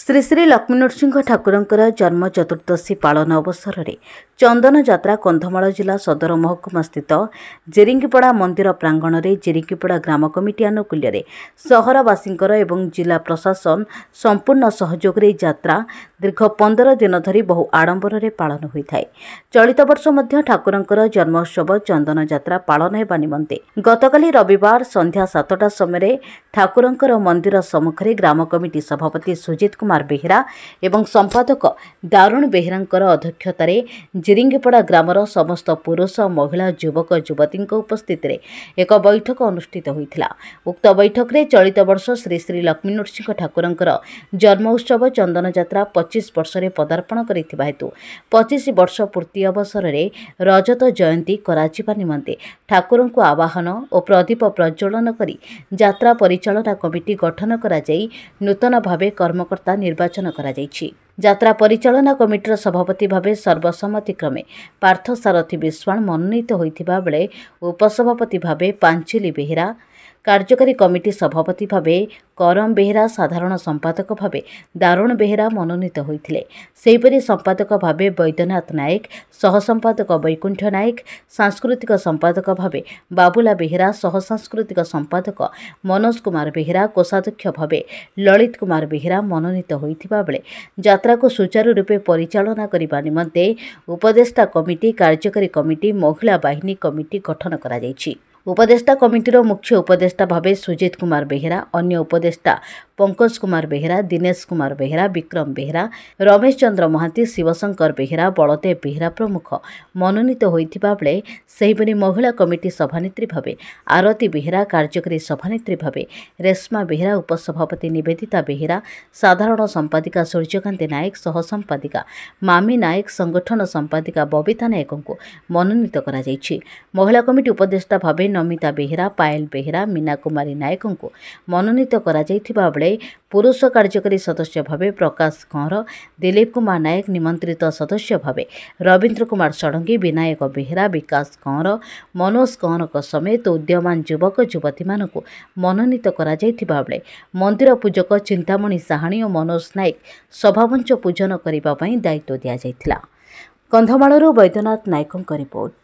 ଶ୍ରୀ ଶ୍ରୀ ଲକ୍ଷ୍ମୀ ନୃସିଂହ ଠାକୁରଙ୍କର ଜନ୍ମ ଚତୁର୍ଦ୍ଦଶୀ ପାଳନ ଅବସରରେ ଚନ୍ଦନ ଯାତ୍ରା କନ୍ଧମାଳ ଜିଲ୍ଲା ସଦର ମହକୁମାସ୍ଥିତ ଜିରିଙ୍ଗିପଡ଼ା ମନ୍ଦିର ପ୍ରାଙ୍ଗଣରେ ଜିରିଙ୍ଗିପଡ଼ା ଗ୍ରାମ କମିଟି ଆନୁକୂଲ୍ୟରେ ସହରବାସୀଙ୍କର ଏବଂ ଜିଲ୍ଲା ପ୍ରଶାସନ ସମ୍ପୂର୍ଣ୍ଣ ସହଯୋଗରେ ଯାତ୍ରା ଦୀର୍ଘ ପନ୍ଦର ଦିନ ଧରି ବହୁ ଆଡ଼ମ୍ବରରେ ପାଳନ ହୋଇଥାଏ ଚଳିତ ବର୍ଷ ମଧ୍ୟ ଠାକୁରଙ୍କର ଜନ୍ମୋତ୍ସବ ଚନ୍ଦନଯାତ୍ରା ପାଳନ ହେବା ନିମନ୍ତେ ଗତକାଲି ରବିବାର ସନ୍ଧ୍ୟା ସାତଟା ସମୟରେ ଠାକୁରଙ୍କର ମନ୍ଦିର ସମ୍ମୁଖରେ ଗ୍ରାମ କମିଟି ସଭାପତି ସୁଜିତ କୁମାର ବେହେରା ଏବଂ ସମ୍ପାଦକ ଦାରୁଣ ବେହେରାଙ୍କର ଅଧ୍ୟକ୍ଷତାରେ ଜିରିଙ୍ଗିପଡ଼ା ଗ୍ରାମର ସମସ୍ତ ପୁରୁଷ ମହିଳା ଯୁବକ ଯୁବତୀଙ୍କ ଉପସ୍ଥିତିରେ ଏକ ବୈଠକ ଅନୁଷ୍ଠିତ ହୋଇଥିଲା ଉକ୍ତ ବୈଠକରେ ଚଳିତ ବର୍ଷ ଶ୍ରୀ ଶ୍ରୀ ଲକ୍ଷ୍ମୀ ନୃସିଂହ ଠାକୁରଙ୍କର ଜନ୍ମୋତ୍ସବ ଚନ୍ଦନଯାତ୍ରା ପଚିଶ ବର୍ଷରେ ପଦାର୍ପଣ କରିଥିବା ହେତୁ ପଚିଶ ବର୍ଷ ପୂର୍ତ୍ତି ଅବସରରେ ରଜତ ଜୟନ୍ତୀ କରାଯିବା ନିମନ୍ତେ ଠାକୁରଙ୍କୁ ଆବାହନ ଓ ପ୍ରଦୀପ ପ୍ରଜ୍ୱଳନ କରି ଯାତ୍ରା ପରିଚାଳନା କମିଟି ଗଠନ କରାଯାଇ ନୂତନ ଭାବେ କର୍ମକର୍ତ୍ତା ନିର୍ବାଚନ କରାଯାଇଛି ଯାତ୍ରା ପରିଚାଳନା କମିଟିର ସଭାପତି ଭାବେ ସର୍ବସମ୍ମତିକ୍ରମେ ପାର୍ଥ ସାରଥୀ ବିଶ୍ୱାଳ ମନୋନୀତ ହୋଇଥିବା ବେଳେ ଉପସଭାପତି ଭାବେ ପାଞ୍ଚିଲି ବେହେରା କାର୍ଯ୍ୟକାରୀ କମିଟି ସଭାପତି ଭାବେ କରମ ବେହେରା ସାଧାରଣ ସମ୍ପାଦକ ଭାବେ ଦାରୁଣ ବେହେରା ମନୋନୀତ ହୋଇଥିଲେ ସେହିପରି ସମ୍ପାଦକ ଭାବେ ବୈଦ୍ୟନାଥ ନାୟକ ସହ ସମ୍ପାଦକ ବୈକୁଣ୍ଠ ନାୟକ ସାଂସ୍କୃତିକ ସମ୍ପାଦକ ଭାବେ ବାବୁଲା ବେହେରା ସହ ସାଂସ୍କୃତିକ ସମ୍ପାଦକ ମନୋଜ କୁମାର ବେହେରା କୋଷାଧ୍ୟକ୍ଷ ଭାବେ ଲଳିତ କୁମାର ବେହେରା ମନୋନୀତ ହୋଇଥିବା ବେଳେ ଯାତ୍ରାକୁ ସୁଚାରୁ ରୂପେ ପରିଚାଳନା କରିବା ନିମନ୍ତେ ଉପଦେଷ୍ଟା କମିଟି କାର୍ଯ୍ୟକାରୀ କମିଟି ମହିଳା ବାହିନୀ କମିଟି ଗଠନ କରାଯାଇଛି ଉପଦେଷ୍ଟା କମିଟିର ମୁଖ୍ୟ ଉପଦେଷ୍ଟା ଭାବେ ସୁଜିତ କୁମାର ବେହେରା ଅନ୍ୟ ଉପଦେଷ୍ଟା ପଙ୍କଜ କୁମାର ବେହେରା ଦିନେଶ କୁମାର ବେହେରା ବିକ୍ରମ ବେହେରା ରମେଶ ଚନ୍ଦ୍ର ମହାନ୍ତି ଶିବଶଙ୍କର ବେହେରା ବଳଦେବ ବେହେରା ପ୍ରମୁଖ ମନୋନୀତ ହୋଇଥିବା ବେଳେ ସେହିପରି ମହିଳା କମିଟି ସଭାନେତ୍ରୀ ଭାବେ ଆରତୀ ବେହେରା କାର୍ଯ୍ୟକାରୀ ସଭାନେତ୍ରୀ ଭାବେ ରେଶ୍ମା ବେହେରା ଉପସଭାପତି ନିବେଦିତା ବେହେରା ସାଧାରଣ ସମ୍ପାଦିକା ସୂର୍ଯ୍ୟକାନ୍ତି ନାୟକ ସହ ସମ୍ପାଦିକା ମାମି ନାୟକ ସଂଗଠନ ସମ୍ପାଦିକା ବବିତା ନାୟକଙ୍କୁ ମନୋନୀତ କରାଯାଇଛି ମହିଳା କମିଟି ଉପଦେଷ୍ଟା ଭାବେ ନମିତା ବେହେରା ପାଏଲ ବେହେରା ମୀନା କୁମାରୀ ନାୟକଙ୍କୁ ମନୋନୀତ କରାଯାଇଥିବା ବେଳେ ପୁରୁଷ କାର୍ଯ୍ୟକାରୀ ସଦସ୍ୟ ଭାବେ ପ୍ରକାଶ କହଁର ଦିଲ୍ଲୀପ କୁମାର ନାୟକ ନିମନ୍ତ୍ରିତ ସଦସ୍ୟ ଭାବେ ରବୀନ୍ଦ୍ର କୁମାର ଷଡ଼ଙ୍ଗୀ ବିନାୟକ ବେହେରା ବିକାଶ କଁର ମନୋଜ କଁରଙ୍କ ସମେତ ଉଦ୍ୟମାନ ଯୁବକ ଯୁବତୀମାନଙ୍କୁ ମନୋନୀତ କରାଯାଇଥିବା ବେଳେ ମନ୍ଦିର ପୂଜକ ଚିନ୍ତାମଣି ସାହାଣୀ ଓ ମନୋଜ ନାୟକ ସଭାମଞ୍ଚ ପୂଜନ କରିବା ପାଇଁ ଦାୟିତ୍ୱ ଦିଆଯାଇଥିଲା କନ୍ଧମାଳରୁ ବୈଦ୍ୟନାଥ ନାୟକଙ୍କ ରିପୋର୍ଟ